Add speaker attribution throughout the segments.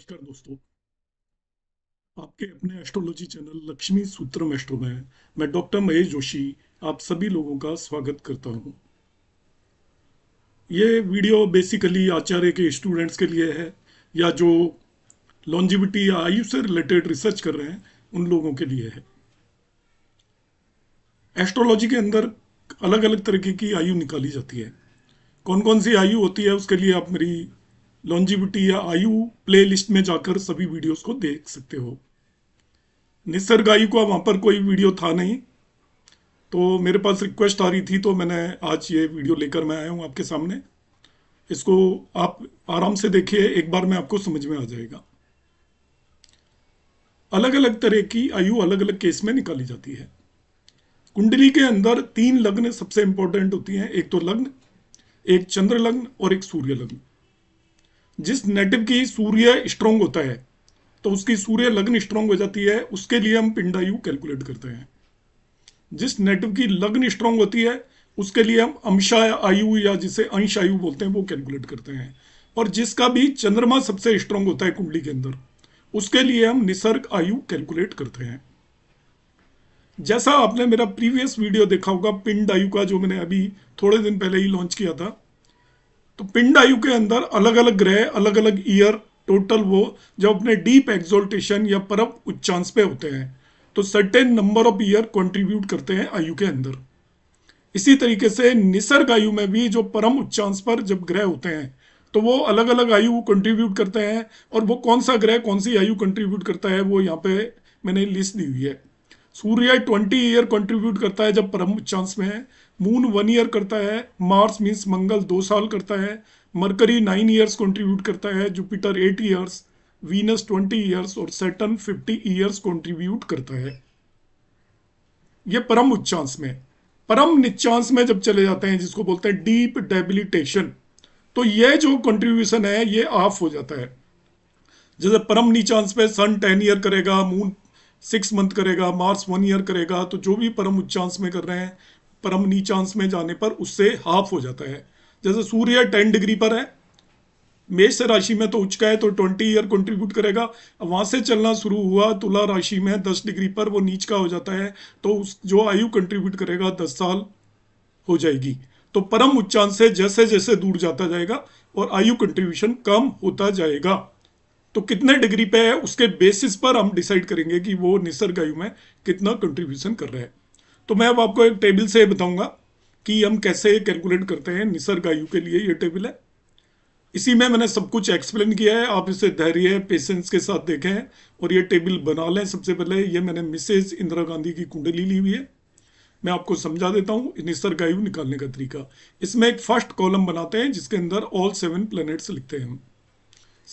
Speaker 1: नमस्कार दोस्तों आपके अपने astrology channel Lakshmi Sutram astro में मैं डॉक्टर महेश जोशी आप सभी लोगों का स्वागत करता हूं ये वीडियो बेसिकली आचार्य के स्टूडेंट्स के लिए है या जो लॉन्जिविटी या आयु से रिलेटेड रिसर्च कर रहे हैं उन लोगों के लिए है एस्ट्रोलॉजी के अंदर अलग अलग तरीके की आयु निकाली जाती है कौन कौन सी आयु होती है उसके लिए आप मेरी लॉन्जिविटी या आयु प्लेलिस्ट में जाकर सभी वीडियोस को देख सकते हो निसर्ग आयु का वहाँ पर कोई वीडियो था नहीं तो मेरे पास रिक्वेस्ट आ रही थी तो मैंने आज ये वीडियो लेकर मैं आया हूँ आपके सामने इसको आप आराम से देखिए एक बार में आपको समझ में आ जाएगा अलग अलग तरह की आयु अलग अलग केस में निकाली जाती है कुंडली के अंदर तीन लग्न सबसे इंपॉर्टेंट होती हैं एक तो लग्न एक चंद्र लग्न और एक सूर्य लग्न जिस नेटिव की सूर्य स्ट्रोंग होता है तो उसकी सूर्य लग्न स्ट्रोंग हो जाती है उसके लिए हम पिंडायु कैलकुलेट करते हैं जिस नेटिव की लग्न स्ट्रोंग होती है उसके लिए हम अंशा आयु या जिसे अंश आयु बोलते हैं वो कैलकुलेट करते हैं और जिसका भी चंद्रमा सबसे स्ट्रोंग होता है कुंडली के अंदर उसके लिए हम निसर्ग आयु कैलकुलेट करते हैं जैसा आपने मेरा प्रीवियस वीडियो देखा होगा पिंड आयु का जो मैंने अभी थोड़े दिन पहले ही लॉन्च किया था तो पिंड आयु के अंदर अलग अलग ग्रह अलग अलग ईयर टोटल वो जब अपने डीप एक्सोल्टेशन या परम उच्चांश पे होते हैं तो certain number of year contribute करते हैं आयु के अंदर इसी तरीके से निसर्ग आयु में भी जो परम उच्चांश पर जब ग्रह होते हैं तो वो अलग अलग आयु कंट्रीब्यूट करते हैं और वो कौन सा ग्रह कौन सी आयु कंट्रीब्यूट करता है वो यहाँ पे मैंने लिस्ट दी हुई है सूर्य ट्वेंटी ईयर कंट्रीब्यूट करता है जब परम उच्चांश में है मून वन ईयर करता है मार्स मीन्स मंगल दो साल करता है मरकरी नाइन ईयर्स कंट्रीब्यूट करता है Jupiter eight years Venus twenty years और सेटन फिफ्टी ईयर्स कंट्रीब्यूट करता है ये परम उच्चांश में परम निचांश में जब चले जाते हैं जिसको बोलते हैं डीप डेबिलिटेशन तो ये जो कंट्रीब्यूशन है ये ऑफ हो जाता है जैसे परम निचांस पे सन टेन ईयर करेगा मून सिक्स मंथ करेगा मार्स वन ईयर करेगा तो जो भी परम उच्चांश में कर रहे हैं परम नीचांश में जाने पर उससे हाफ हो जाता है जैसे सूर्य टेन डिग्री पर है मेष राशि में तो उच्च का है तो ट्वेंटी ईयर कंट्रीब्यूट करेगा वहां से चलना शुरू हुआ तुला राशि में दस डिग्री पर वो नीच का हो जाता है तो उस जो आयु कंट्रीब्यूट करेगा दस साल हो जाएगी तो परम उच्चांश से जैसे जैसे दूर जाता जाएगा और आयु कंट्रीब्यूशन कम होता जाएगा तो कितने डिग्री पे है उसके बेसिस पर हम डिसाइड करेंगे कि वो निसर्ग आयु में कितना कंट्रीब्यूशन कर रहे हैं तो मैं अब आपको एक टेबल से बताऊंगा कि हम कैसे कैलकुलेट करते हैं निसर्ग आयु के लिए ये टेबल है इसी में मैंने सब कुछ एक्सप्लेन किया है आप इसे धैर्य पेशेंस के साथ देखें और ये टेबल बना लें सबसे पहले ये मैंने मिसेज इंदिरा गांधी की कुंडली ली हुई है मैं आपको समझा देता हूँ निसर्ग आयु निकालने का तरीका इसमें एक फर्स्ट कॉलम बनाते हैं जिसके अंदर ऑल सेवन प्लेनेट्स लिखते हैं हम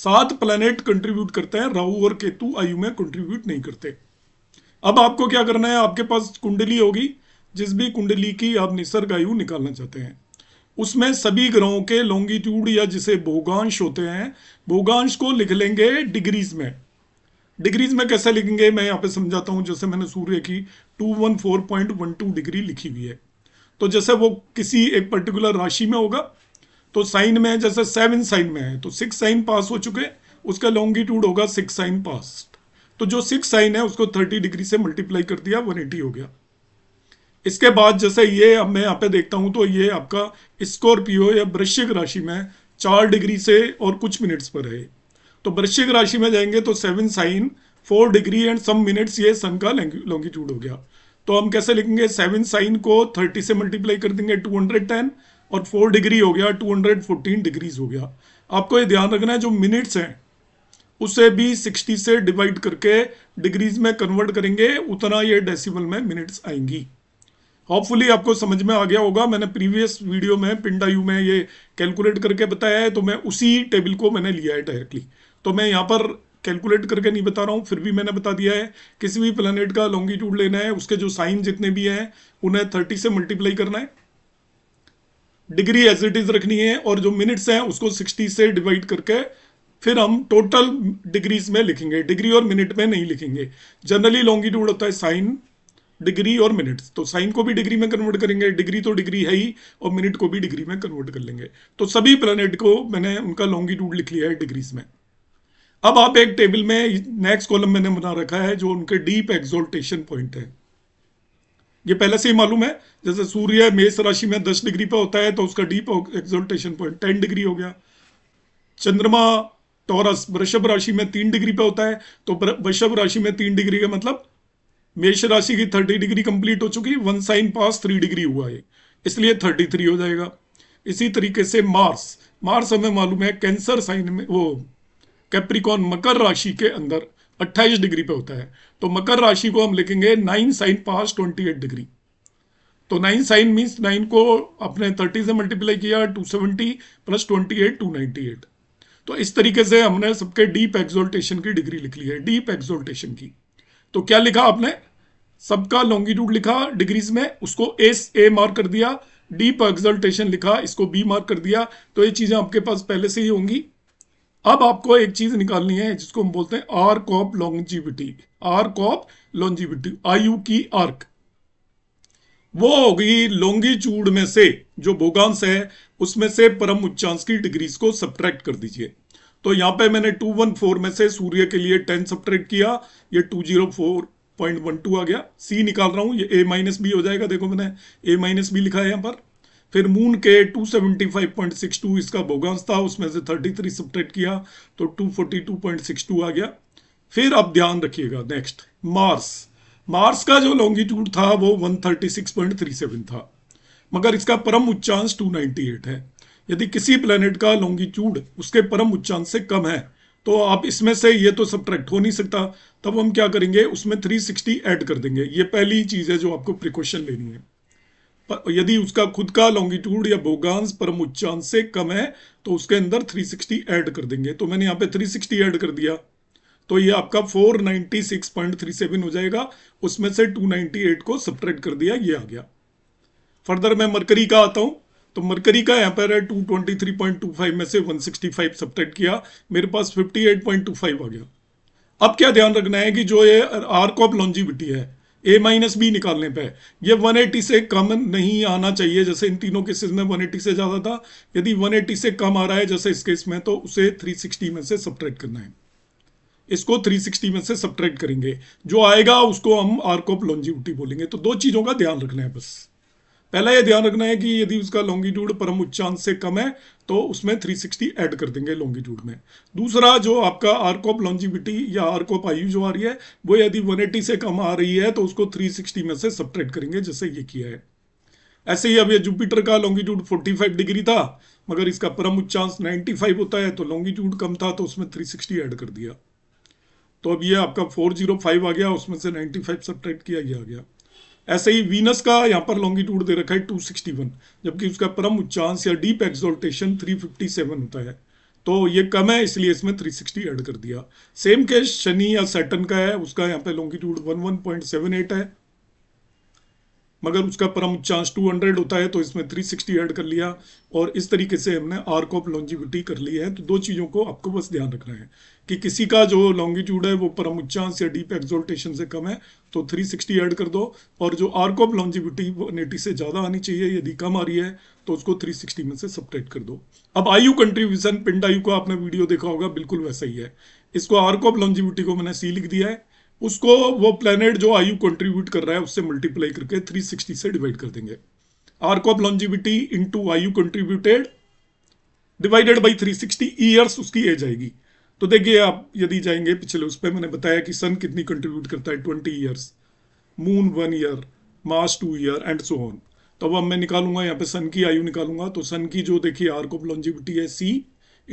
Speaker 1: सात प्लेनेट कंट्रीब्यूट करते हैं राहु और केतु आयु में कंट्रीब्यूट नहीं करते अब आपको क्या करना है आपके पास कुंडली होगी जिस भी कुंडली की आप निसर्ग आयु निकालना चाहते हैं उसमें सभी ग्रहों के लॉन्गिट्यूड या जिसे भोगांश होते हैं भोगांश को लिख लेंगे डिग्रीज में डिग्रीज में कैसे लिखेंगे मैं यहाँ पे समझाता हूँ जैसे मैंने सूर्य की 214.12 डिग्री लिखी हुई है तो जैसे वो किसी एक पर्टिकुलर राशि में होगा तो साइन में जैसे सेवन साइन में है तो सिक्स साइन पास हो चुके उसका लॉन्गिट्यूड होगा सिक्स साइन पास्ट तो जो सिक्स साइन है उसको थर्टी डिग्री से मल्टीप्लाई कर दिया वन एटी हो गया इसके बाद जैसे ये अब मैं यहाँ पे देखता हूँ तो ये आपका स्कॉर्पियो या वृश्चिक राशि में चार डिग्री से और कुछ मिनट्स पर है तो वृश्चिक राशि में जाएंगे तो seven sign four degree and some minutes ये सन का लॉन्गिट्यूड हो गया तो हम कैसे लिखेंगे सेवन साइन को थर्टी से मल्टीप्लाई कर देंगे टू हंड्रेड टेन और फोर डिग्री हो गया टू हंड्रेड फोर्टीन डिग्रीज हो गया आपको ये ध्यान रखना है जो मिनट्स हैं उसे भी 60 से डिवाइड करके डिग्रीज में कन्वर्ट करेंगे उतना ये डेसिमल में मिनट्स आएंगी होपफुली आपको समझ में आ गया होगा मैंने प्रीवियस वीडियो में पिंडायू में ये कैलकुलेट करके बताया है तो मैं उसी टेबल को मैंने लिया है डायरेक्टली तो मैं यहाँ पर कैलकुलेट करके नहीं बता रहा हूँ फिर भी मैंने बता दिया है किसी भी प्लानट का लॉन्गिट्यूड लेना है उसके जो साइन जितने भी हैं उन्हें थर्टी से मल्टीप्लाई करना है डिग्री एज इट इज रखनी है और जो मिनट्स हैं उसको सिक्सटी से डिवाइड करके फिर हम टोटल डिग्रीज में लिखेंगे डिग्री और मिनट में नहीं लिखेंगे जनरली लॉन्गिट्यूड होता है साइन डिग्री और मिनट तो साइन को भी डिग्री में कन्वर्ट करेंगे डिग्री तो डिग्री है ही और मिनट को भी डिग्री में कन्वर्ट कर लेंगे तो सभी प्लानट को मैंने उनका लॉन्गिट्यूड लिख लिया है डिग्रीज में अब आप एक टेबल में नेक्स्ट कॉलम मैंने बना रखा है जो उनके डीप एक्सोल्टेशन पॉइंट है ये पहले से ही मालूम है जैसे सूर्य मेष राशि में दस डिग्री पर होता है तो उसका deep exaltation point ten degree हो गया चंद्रमा टॉरस वृषभ राशि में तीन डिग्री पे होता है तो वृषभ राशि में तीन डिग्री का मतलब मेष राशि की थर्टी डिग्री कंप्लीट हो चुकी वन साइन पास थ्री डिग्री हुआ है इसलिए थर्टी थ्री हो जाएगा इसी तरीके से मार्स मार्स हमें मालूम है कैंसर साइन में वो कैप्रिकॉन मकर राशि के अंदर अट्ठाईस डिग्री पे होता है तो मकर राशि को हम लिखेंगे नाइन साइन पास एट डिग्री तो नाइन साइन मीन्स नाइन को अपने थर्टी से मल्टीप्लाई किया two seventy plus ninety eight तो इस तरीके से हमने सबके डीप एक्सोल्टेशन की डिग्री लिख ली है डीप एक्सोल्टेशन की तो क्या लिखा आपने सबका लॉन्गिट्यूड लिखा डिग्रीज में उसको एस ए मार्क कर दिया डीप एक्सोल्टेशन लिखा इसको बी मार्क कर दिया तो ये चीज़ें आपके पास पहले से ही होंगी अब आपको एक चीज़ निकालनी है जिसको हम बोलते हैं arc of longevity arc of longevity आयु की आर्क वो होगी चूड में से जो भोगांश है उसमें से परम उच्चांश की डिग्रीज को सब्ट्रैक्ट कर दीजिए तो यहां पे मैंने 214 में से सूर्य के लिए 10 सब्ट्रैक्ट किया ये 204.12 आ गया सी निकाल रहा हूं ये ए माइनस बी हो जाएगा देखो मैंने ए माइनस बी लिखा है यहां पर फिर मून के 275.62 इसका भोगांश था उसमें से 33 सब्ट्रैक्ट किया तो 242.62 आ गया फिर आप ध्यान रखिएगा नेक्स्ट मार्स मार्स का जो लॉन्गिट्यूड था वो 136.37 था मगर इसका परम उच्चांश 298 है यदि किसी प्लेनेट का लॉन्गिट्यूड उसके परम उच्चांश से कम है तो आप इसमें से ये तो सब्ट्रैक्ट हो नहीं सकता तब हम क्या करेंगे उसमें 360 ऐड कर देंगे ये पहली चीज़ है जो आपको प्रिकॉशन लेनी है यदि उसका खुद का लॉन्गिट्यूड या भोगांश परम उच्चांश से कम है तो उसके अंदर 360 ऐड कर देंगे तो मैंने यहाँ पे 360 ऐड कर दिया तो ये आपका 496.37 हो जाएगा उसमें से 298 को सब्ट्रैक्ट कर दिया ये आ गया फर्दर मैं मरकरी का आता हूं तो मरकरी का यहां पर है 223.25 में से 165 सब्ट्रैक्ट किया मेरे पास 58.25 आ गया अब क्या ध्यान रखना है कि जो ये आर्क ऑफ लॉन्जिविटी है ए माइनस बी निकालने पे ये 180 से कम नहीं आना चाहिए जैसे इन तीनों केसेस में 180 से ज़्यादा था यदि 180 से कम आ रहा है जैसे इस केस में तो उसे 360 में से सब्ट्रैक्ट करना है इसको 360 में से सब्ट्रैक्ट करेंगे जो आएगा उसको हम आर्क ऑफ लॉन्जिविटी बोलेंगे तो दो चीज़ों का ध्यान रखना है बस पहला ये ध्यान रखना है कि यदि उसका लॉन्गिट्यूड परम उच्चांश से कम है तो उसमें 360 ऐड कर देंगे लॉन्गिट्यूड में दूसरा जो आपका आर्क ऑफ लॉन्जिविटी या आर्क ऑफ आयु जो आ रही है वो यदि 180 से कम आ रही है तो उसको 360 में से सब्ट्रैक्ट करेंगे जैसे ये किया है ऐसे ही अब ये जुपिटर का लॉन्गिट्यूड 45 डिग्री था मगर इसका परम उच्चांश 95 होता है तो लॉन्गिट्यूड कम था तो उसमें 360 ऐड कर दिया तो अब ये आपका 405 आ गया उसमें से 95 सब्ट्रैक्ट किया गया गया ऐसे ही वीनस का यहाँ पर लॉन्गिट्यूड दे रखा है 261 जबकि उसका परम उच्चांश या डीप एक्सोल्टेशन 357 होता है तो ये कम है इसलिए इसमें 360 एड कर दिया सेम केस शनि या सैटन का है उसका यहाँ पर लॉन्गिट्यूड 11.78 है मगर उसका परम चांस 200 होता है तो इसमें 360 ऐड कर लिया और इस तरीके से हमने आर्क ऑफ लॉन्जिविटी कर ली है तो दो चीज़ों को आपको बस ध्यान रखना है कि किसी का जो लॉन्गिट्यूड है वो परम उच्चांश या डीप एक्सोल्टेशन से कम है तो 360 ऐड कर दो और जो आर्क ऑफ लॉन्जिविटी वन से ज़्यादा आनी चाहिए यदि कम आ रही है तो उसको 360 में से सपरेट कर दो अब आयु कंट्रीब्यूशन पिंड आयु का आपने वीडियो देखा होगा बिल्कुल वैसा ही है इसको आर्क ऑफ लॉन्जिविटी को मैंने सी लिख दिया है उसको वो प्लेनेट जो आयु कंट्रीब्यूट कर रहा है उससे मल्टीप्लाई करके थ्री से डिवाइड कर देंगे आर्क ऑफ लॉन्जिबिटी इंटू आयु contributed divided by three sixty उसकी एज आएगी तो देखिए आप यदि जाएंगे पिछले उस पर मैंने बताया कि सन कितनी कंट्रीब्यूट करता है twenty years moon one year Mars two year and so on तो अब अब मैं निकालूंगा यहाँ पे सन की आयु निकालूंगा तो सन की जो देखिए आर्क ऑफ लॉन्जिविटी है सी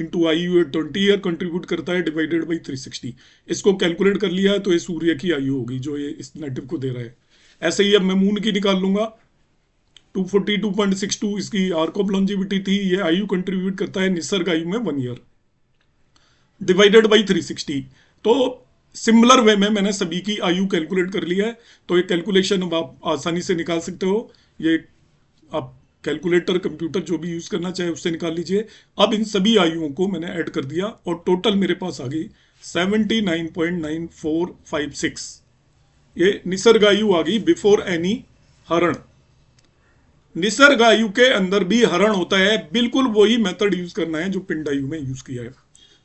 Speaker 1: इंटू आयु ट्वेंटी ईयर कंट्रीब्यूट करता है डिवाइडेड बाई थ्री सिक्सटी इसको कैलकुलेट कर लिया है तो ये सूर्य की आयु होगी जो ये इस नेटिव को दे रहा है ऐसे ही अब मैं मून की निकाल लूंगा 242.62 इसकी आर्क ऑफ लॉन्जिविटी थी ये आयु कंट्रीब्यूट करता है निसर्ग आयु में one year divided by sixty तो सिमिलर वे में मैंने सभी की आयु कैलकुलेट कर लिया है तो ये कैलकुलेशन अब आप आसानी से निकाल सकते हो ये आप कैलकुलेटर कंप्यूटर जो भी यूज़ करना चाहे उससे निकाल लीजिए अब इन सभी आयुओं को मैंने ऐड कर दिया और टोटल मेरे पास आ गई 79.9456 ये निसर्ग आयु आ गई बिफोर एनी हरण निसर्ग आयु के अंदर भी हरण होता है बिल्कुल वही मेथड यूज करना है जो पिंड आयु में यूज किया है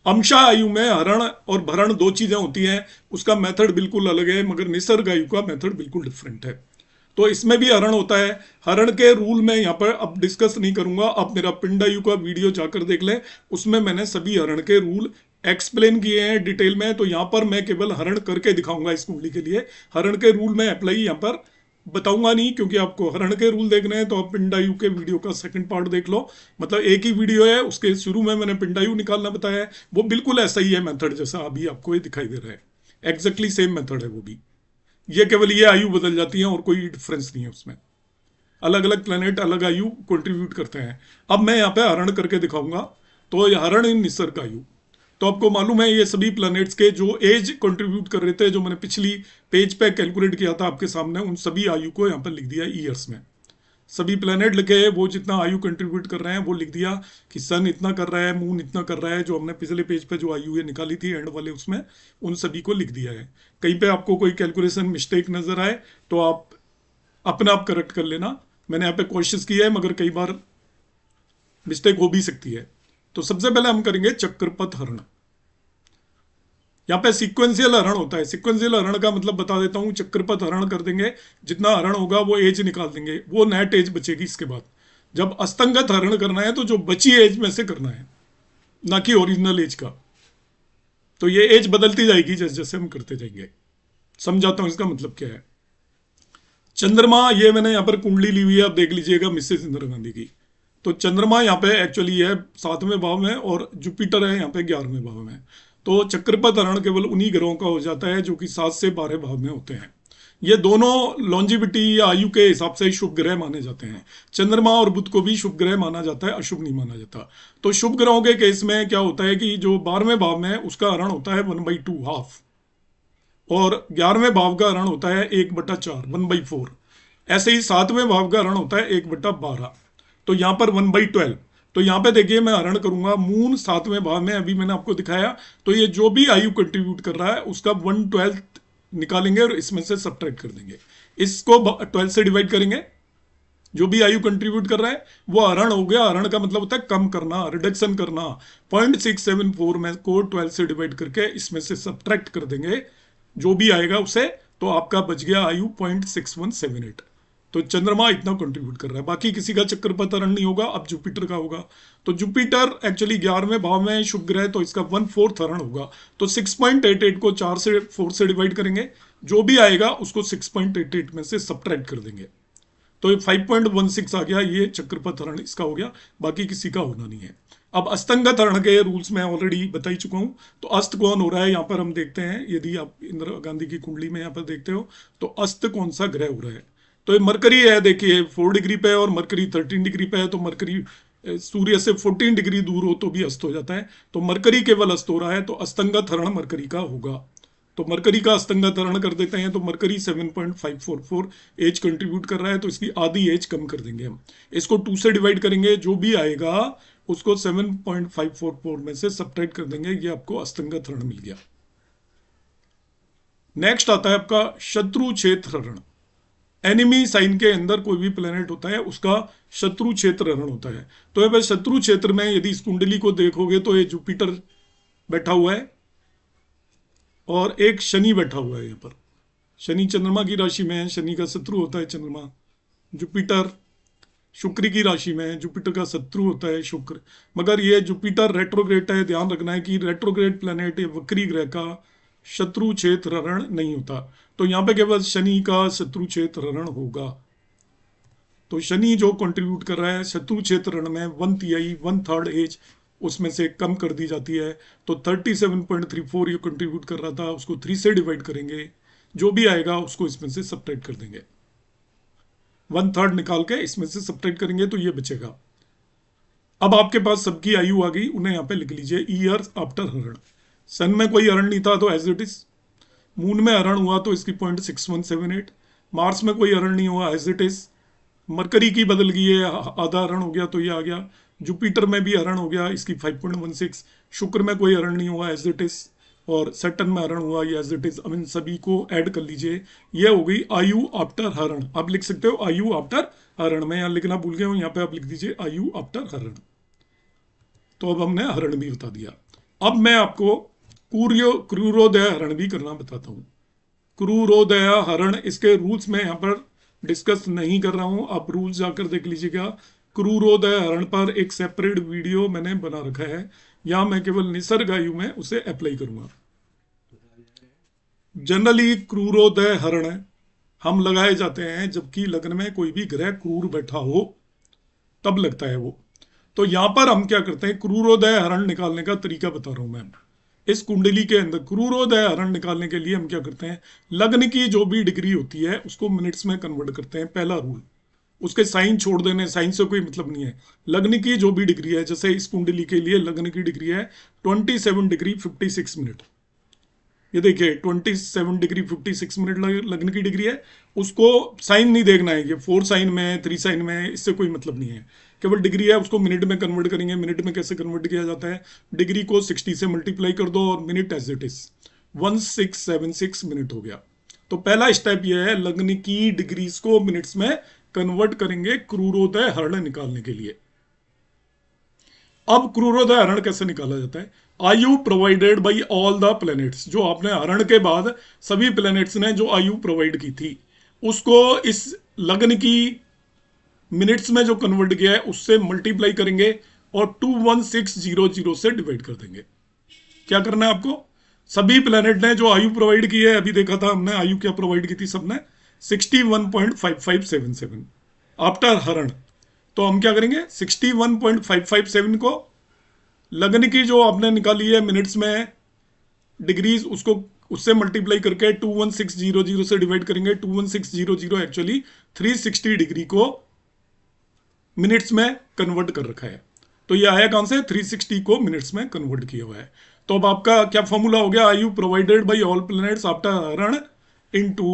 Speaker 1: अम्शायु में हरण और भरण दो चीज़ें होती हैं उसका मेथड बिल्कुल अलग है मगर निसर्ग आयु का मेथड बिल्कुल डिफरेंट है तो इसमें भी हरण होता है हरण के रूल में यहां पर अब डिस्कस नहीं करूंगा आप मेरा पिंडायु का वीडियो जाकर देख लें उसमें मैंने सभी हरण के रूल एक्सप्लेन किए हैं डिटेल में तो यहां पर मैं केवल हरण करके दिखाऊंगा इस कुंडली के लिए हरण के रूल में अप्लाई यहां पर बताऊंगा नहीं क्योंकि आपको हरण के रूल देखने हैं तो आप पिंडायु के वीडियो का सेकंड पार्ट देख लो मतलब एक ही वीडियो है उसके शुरू में मैंने पिंडायु निकालना बताया है वो बिल्कुल ऐसा ही है मेथड जैसा अभी आपको ये दिखाई दे रहा है एग्जैक्टली सेम मेथड है वो भी ये केवल ये आयु बदल जाती है और कोई डिफरेंस नहीं है उसमें अलग अलग प्लानट अलग आयु कॉन्ट्रीब्यूट करते हैं अब मैं यहाँ पे हरण करके दिखाऊंगा तो हरण इन निसर्ग आयु तो आपको मालूम है ये सभी प्लैनेट्स के जो एज कंट्रीब्यूट कर रहे थे जो मैंने पिछली पेज पे कैलकुलेट किया था आपके सामने उन सभी आयु को यहाँ पर लिख दिया ईयर्स में सभी प्लैनेट लिखे हैं वो जितना आयु कंट्रीब्यूट कर रहे हैं वो लिख दिया कि सन इतना कर रहा है मून इतना कर रहा है जो हमने पिछले पेज पे जो आयु ये निकाली थी एंड वाले उसमें उन सभी को लिख दिया है कहीं पे आपको कोई कैलकुलेशन मिस्टेक नजर आए तो आप अपने आप करेक्ट कर लेना मैंने यहाँ पे कोशिश की है मगर कई बार मिस्टेक हो भी सकती है तो सबसे पहले हम करेंगे चक्रपथ हरण यहां पे सीक्वेंशियल हरण होता है सीक्वेंशियल हरण का मतलब बता देता हूं चक्रपथ हरण कर देंगे जितना हरण होगा वो एज निकाल देंगे वो नेट एज बचेगी इसके बाद जब अस्तंगत हरण करना है तो जो बची एज में से करना है ना कि ओरिजिनल एज का तो ये एज बदलती जाएगी जैसे जैसे हम करते जाएंगे समझाता हूं इसका मतलब क्या है चंद्रमा ये मैंने यहां पर कुंडली ली हुई है आप देख लीजिएगा मिसेज इंदिरा गांधी की तो चंद्रमा यहाँ पे एक्चुअली है सातवें भाव में और जुपिटर है यहाँ पे ग्यारहवें भाव में तो चक्र धारण केवल उन्हीं ग्रहों का हो जाता है जो कि सात से बारह भाव में होते हैं ये दोनों लॉन्जिबिटी या आयु के हिसाब से शुभ ग्रह माने जाते हैं चंद्रमा और बुध को भी शुभ ग्रह माना जाता है अशुभ नहीं माना जाता तो शुभ ग्रहों के केस में क्या होता है कि जो बारहवें भाव में उसका हरण होता है वन बाई टू हाफ और ग्यारहवें भाव का हरण होता है एक बटा चार वन बाई फोर ऐसे ही सातवें भाव का हरण होता है एक बटा बारह तो यहां पर वन बाई ट्वेल्व तो यहां पे देखिए मैं हरण करूंगा मून सातवें भाव में अभी मैंने आपको दिखाया तो ये जो भी आयु कंट्रीब्यूट कर रहा है उसका वन ट्वेल्थ निकालेंगे और इसमें से सब्ट्रैक्ट कर देंगे इसको ट्वेल्थ से डिवाइड करेंगे जो भी आयु कंट्रीब्यूट कर रहा है वो अरण हो गया अरण का मतलब होता है कम करना रिडक्शन करना पॉइंट सिक्स सेवन फोर में को ट्वेल्थ से डिवाइड करके इसमें से सब्ट्रैक्ट कर देंगे जो भी आएगा उसे तो आपका बच गया आयु point six one seven eight तो चंद्रमा इतना कंट्रीब्यूट कर रहा है बाकी किसी का चक्कर पतरण नहीं होगा अब जुपिटर का होगा तो जुपिटर एक्चुअली ग्यारहवें भाव में शुभ ग्रह तो इसका वन फोर्थ हरण होगा तो सिक्स पॉइंट एट एट को चार से फोर से डिवाइड करेंगे जो भी आएगा उसको सिक्स पॉइंट एट एट में से सब्ट्रैक्ट कर देंगे तो ये फाइव पॉइंट वन सिक्स आ गया ये चक्रपथ हरण इसका हो गया बाकी किसी का होना नहीं है अब अस्तंगत हरण के रूल्स मैं ऑलरेडी बता ही चुका हूं तो अस्त कौन हो रहा है यहां पर हम देखते हैं यदि आप इंदिरा गांधी की कुंडली में यहां पर देखते हो तो अस्त कौन सा ग्रह हो रहा है तो ये मरकरी है देखिए फोर डिग्री पे है और मरकरी थर्टीन डिग्री पे है तो मरकरी सूर्य से फोर्टीन डिग्री दूर हो तो भी अस्त हो जाता है तो मरकरी केवल अस्त हो रहा है तो अस्तंगत हरण मरकरी का होगा तो मरकरी का अस्तंगत हरण कर देते हैं तो मरकरी 7.544 एज कंट्रीब्यूट कर रहा है तो इसकी आधी एज कम कर देंगे हम इसको टू से डिवाइड करेंगे जो भी आएगा उसको 7.544 में से सब्ट्रैक्ट कर देंगे ये आपको अस्तंगत हरण मिल गया नेक्स्ट आता है आपका शत्रु क्षेत्र हरण एनिमी साइन के अंदर कोई भी प्लेनेट होता है उसका शत्रु क्षेत्र रण होता है तो वह शत्रु क्षेत्र में यदि इस कुंडली को देखोगे तो ये जुपिटर बैठा हुआ है और एक शनि बैठा हुआ है यहाँ पर शनि चंद्रमा की राशि में है शनि का शत्रु होता है चंद्रमा जुपिटर शुक्र की राशि में है जुपिटर का शत्रु होता है शुक्र मगर ये जुपिटर रेट्रोग्रेड है ध्यान रखना है कि रेट्रोग्रेड प्लेनेट वक्री ग्रह का शत्रु क्षेत्र रण नहीं होता तो यहां पे केवल शनि का शत्रु क्षेत्र रण होगा तो शनि जो कंट्रीब्यूट कर रहा है शत्रु क्षेत्र रण में वन तिहाई वन थर्ड एज उसमें से कम कर दी जाती है तो 37.34 ये कंट्रीब्यूट कर रहा था उसको थ्री से डिवाइड करेंगे जो भी आएगा उसको इसमें से सब्ट्रैक्ट कर देंगे वन थर्ड निकाल के इसमें से सब्ट्रैक्ट करेंगे तो ये बचेगा अब आपके पास सबकी आयु आ गई उन्हें यहां पे लिख लीजिए ईयर आफ्टर हरण सन में कोई अरण नहीं था तो एज इट इज मून में अरण हुआ तो इसकी point six one seven eight Mars में कोई अरण नहीं हुआ एज इट इज मरकरी की बदल गई है आधा अरण हो गया तो ये आ गया जुपिटर में भी अरण हो गया इसकी फाइव पॉइंट वन सिक्स शुक्र में कोई अरण नहीं हुआ एज इट इज और सेटन में हरण हुआ या एज इट इज अब इन सभी को ऐड कर लीजिए ये हो गई आयु आफ्टर हरण आप लिख सकते हो आयु आफ्टर हरण में यहाँ लिखना भूल गया हूँ यहां पे आप लिख दीजिए आयु आफ्टर हरण तो अब हमने हरण भी बता दिया अब मैं आपको क्रूर्यो क्रूरोदय हरण भी करना बताता हूँ क्रूरोदय हरण इसके रूल्स में यहाँ पर डिस्कस नहीं कर रहा हूँ आप रूल्स जाकर देख लीजिएगा क्रूरोदय हरण पर एक सेपरेट वीडियो मैंने बना रखा है या मैं केवल निसर्ग आयु में उसे अप्लाई करूंगा जनरली क्रूरोदय हरण हम लगाए जाते हैं जबकि लग्न में कोई भी ग्रह क्रूर बैठा हो तब लगता है वो तो यहाँ पर हम क्या करते हैं क्रूरोदय हरण निकालने का तरीका बता रहा हूं मैं इस कुंडली के अंदर क्रूरोदय हरण निकालने के लिए हम क्या करते हैं लग्न की जो भी डिग्री होती है उसको मिनट्स में कन्वर्ट करते हैं पहला रूल उसके साइन छोड़ देने साइन से कोई मतलब नहीं है लग्न की जो भी डिग्री है जैसे इस कुंडली के लिए लग्न की डिग्री है twenty seven degree fifty six minute ये देखिए twenty seven degree fifty six minute लग्न की डिग्री है उसको साइन नहीं देखना है ये फोर साइन में थ्री साइन में इससे कोई मतलब नहीं है केवल डिग्री है उसको मिनट में कन्वर्ट करेंगे मिनट में कैसे कन्वर्ट किया जाता है डिग्री को सिक्सटी से मल्टीप्लाई कर दो और minute as it is one six seven six minute हो गया तो पहला स्टेप यह है लग्न की डिग्रीज को मिनट्स में कन्वर्ट करेंगे क्रूरोदय हरण निकालने के लिए अब क्रूरोदय हरण कैसे निकाला जाता है आयु provided by all the planets जो आपने हरण के बाद सभी प्लेनेट्स ने जो आयु प्रोवाइड की थी उसको इस लग्न की मिनट्स में जो कन्वर्ट किया है उससे मल्टीप्लाई करेंगे और two one six zero zero से डिवाइड कर देंगे क्या करना है आपको सभी प्लेनेट ने जो आयु प्रोवाइड की है अभी देखा था हमने आयु क्या प्रोवाइड की थी सबने sixty one point five five seven seven after हरण तो हम क्या करेंगे sixty one point five five seven को लगन की जो आपने निकाली है मिनट्स में डिग्रीज उसको उससे मल्टीप्लाई करके two one six zero zero से डिवाइड करेंगे two one six zero zero actually three sixty degree को मिनट्स में कन्वर्ट कर रखा है तो ये आया कहाँ से 360 को मिनट्स में कन्वर्ट किया हुआ है तो अब आपका क्या फॉर्मूला हो गया I U provided by all planets after रन into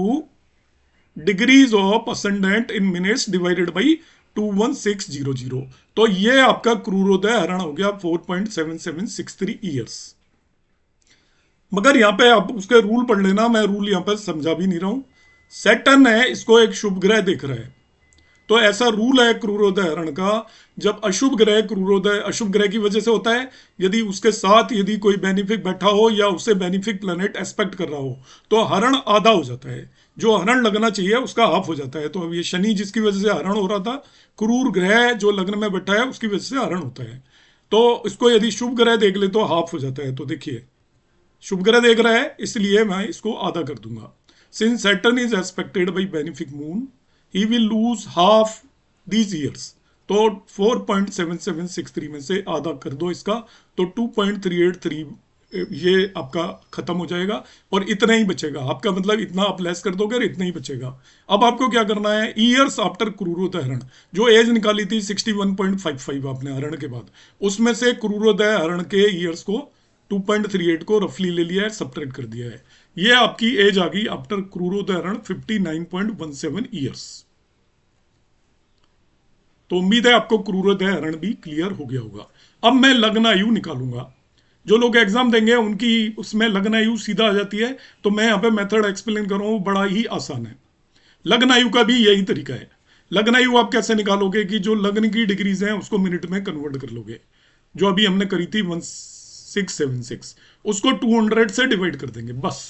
Speaker 1: degrees of ascendant in minutes divided by 21600 तो ये आपका क्रूरोदय हरण हो गया 4.7763 इयर्स मगर यहां पे आप उसके रूल पढ़ लेना मैं रूल यहां पर समझा भी नहीं रहा हूं सेटन है इसको एक शुभ ग्रह देख रहा है तो ऐसा रूल है क्रूरोदय हरण का जब अशुभ ग्रह क्रूरोदय अशुभ ग्रह की वजह से होता है यदि उसके साथ यदि कोई बेनिफिक बैठा हो या उससे बेनिफिक प्लेनेट एस्पेक्ट कर रहा हो तो हरण आधा हो जाता है जो हरण लगना चाहिए उसका हाफ हो जाता है तो अब ये शनि जिसकी वजह से हरण हो रहा था क्रूर ग्रह जो लग्न में बैठा है उसकी वजह से हरण होता है तो इसको यदि शुभ ग्रह देख ले तो हाफ हो जाता है तो देखिए शुभ ग्रह देख रहा है इसलिए मैं इसको आधा कर दूंगा since Saturn is expected by benefic moon he will lose half these years तो 4.7763 में से आधा कर दो इसका तो 2.383 ये आपका खत्म हो जाएगा और इतना ही बचेगा आपका मतलब इतना आप लेस कर दोगे और इतना ही बचेगा अब आपको क्या करना है ईयर्स आफ्टर क्रूरोदय हरण जो एज निकाली थी 61.55 आपने हरण के बाद उसमें से क्रूरोदय हरण के ईयर्स को 2.38 को रफली ले लिया है सपरेट कर दिया है ये आपकी एज आ गई आफ्टर क्रूरोदय हरण 59.17 ईयर्स तो उम्मीद है आपको क्रूरोदय हरण भी क्लियर हो गया होगा अब मैं लग्न आयु निकालूंगा जो लोग एग्जाम देंगे उनकी उसमें लग्न आयु सीधा आ जाती है तो मैं यहाँ पे मेथड एक्सप्लेन कर रहा हूँ बड़ा ही आसान है लग्न आयु का भी यही तरीका है लग्न आयु आप कैसे निकालोगे कि जो लग्न की डिग्रीज हैं उसको मिनट में कन्वर्ट कर लोगे जो अभी हमने करी थी वन सिक्स सेवन सिक्स उसको टू हंड्रेड से डिवाइड कर देंगे बस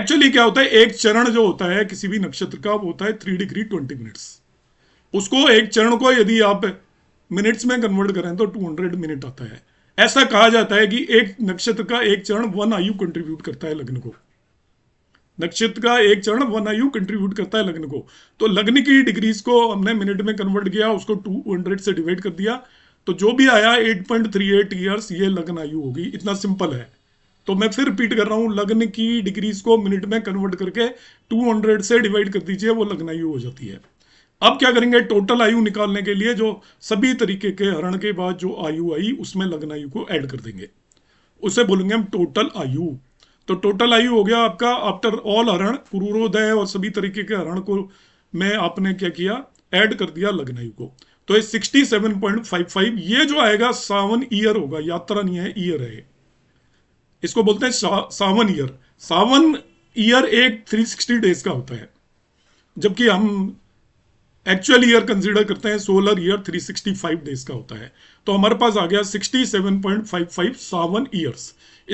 Speaker 1: एक्चुअली क्या होता है एक चरण जो होता है किसी भी नक्षत्र का वो होता है थ्री डिग्री ट्वेंटी मिनट्स उसको एक चरण को यदि आप मिनट्स में कन्वर्ट करें तो 200 मिनट आता है ऐसा कहा जाता है कि एक नक्षत्र का एक चरण वन आयु कंट्रीब्यूट करता है लग्न को नक्षत्र का एक चरण वन आयु कंट्रीब्यूट करता है लग्न को तो लग्न की डिग्रीज को हमने मिनट में कन्वर्ट किया उसको 200 से डिवाइड कर दिया तो जो भी आया 8.38 पॉइंट ईयर्स ये लग्न आयु होगी इतना सिंपल है तो मैं फिर रिपीट कर रहा हूं लग्न की डिग्रीज को मिनट में कन्वर्ट करके 200 से डिवाइड कर दीजिए वो लग्न आयु हो जाती है अब क्या करेंगे टोटल आयु निकालने के लिए जो सभी तरीके के हरण के बाद जो आयु आई उसमें लग्न आयु को ऐड कर देंगे उसे बोलेंगे हम टोटल आयु तो टोटल आयु हो गया आपका आफ्टर ऑल हरण पूर्वोदय और सभी तरीके के हरण को में आपने क्या किया ऐड कर दिया लग्न आयु को तो ये 67.55 ये जो आएगा सावन ईयर होगा यात्रा नहीं है ईयर है इसको बोलते हैं सा, सावन ईयर सावन ईयर एक 360 डेज का होता है जबकि हम एक्चुअल ईयर कंसीडर करते हैं सोलर ईयर 365 डेज का होता है तो हमारे पास आ गया 67.55 सावन ईयर्स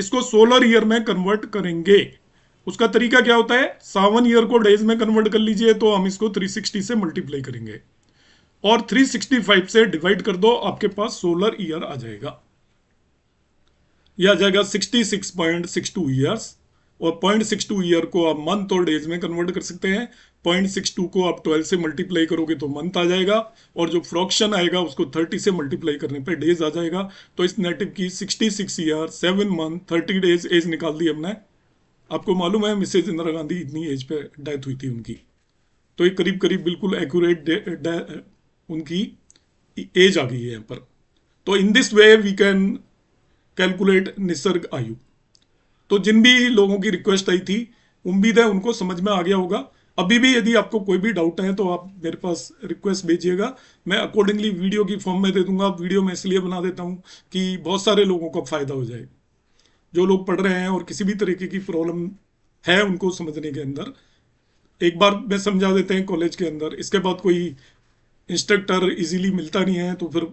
Speaker 1: इसको सोलर ईयर में कन्वर्ट करेंगे उसका तरीका क्या होता है सावन ईयर को डेज में कन्वर्ट कर लीजिए तो हम इसको 360 से मल्टीप्लाई करेंगे और 365 से डिवाइड कर दो आपके पास सोलर ईयर आ जाएगा यह आ जाएगा 66.62 इयर्स और 0.62 ईयर को आप मंथ और डेज में कन्वर्ट कर सकते हैं पॉइंट सिक्स टू को आप ट्वेल्व से मल्टीप्लाई करोगे तो मंथ आ जाएगा और जो फ्रॉक्शन आएगा उसको थर्टी से मल्टीप्लाई करने पर डेज आ जाएगा तो इस नेटिव की sixty six year seven month thirty days age निकाल दी हमने आपको मालूम है मिसेज इंदिरा गांधी इतनी एज पे डेथ हुई थी उनकी तो ये करीब करीब बिल्कुल एक्यूरेट उनकी एज आ गई है यहाँ पर तो in this way we can calculate निसर्ग आयु तो जिन भी लोगों की रिक्वेस्ट आई थी उम्मीद है उनको समझ में आ गया होगा अभी भी यदि आपको कोई भी डाउट है तो आप मेरे पास रिक्वेस्ट भेजिएगा मैं अकॉर्डिंगली वीडियो की फॉर्म में दे दूंगा वीडियो मैं इसलिए बना देता हूँ कि बहुत सारे लोगों का फायदा हो जाए जो लोग पढ़ रहे हैं और किसी भी तरीके की प्रॉब्लम है उनको समझने के अंदर एक बार मैं समझा देते हैं कॉलेज के अंदर इसके बाद कोई इंस्ट्रक्टर इजीली मिलता नहीं है तो फिर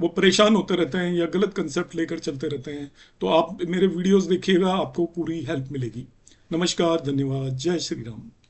Speaker 1: वो परेशान होते रहते हैं या गलत कंसेप्ट लेकर चलते रहते हैं तो आप मेरे वीडियोस देखिएगा आपको पूरी हेल्प मिलेगी नमस्कार धन्यवाद जय श्री राम